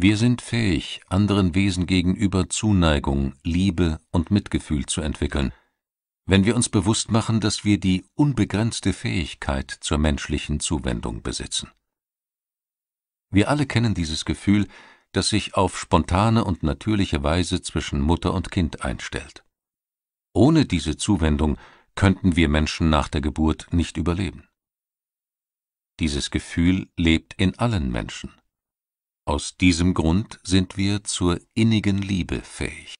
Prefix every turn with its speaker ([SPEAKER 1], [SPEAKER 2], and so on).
[SPEAKER 1] Wir sind fähig, anderen Wesen gegenüber Zuneigung, Liebe und Mitgefühl zu entwickeln, wenn wir uns bewusst machen, dass wir die unbegrenzte Fähigkeit zur menschlichen Zuwendung besitzen. Wir alle kennen dieses Gefühl, das sich auf spontane und natürliche Weise zwischen Mutter und Kind einstellt. Ohne diese Zuwendung könnten wir Menschen nach der Geburt nicht überleben. Dieses Gefühl lebt in allen Menschen aus diesem Grund sind wir zur innigen Liebe fähig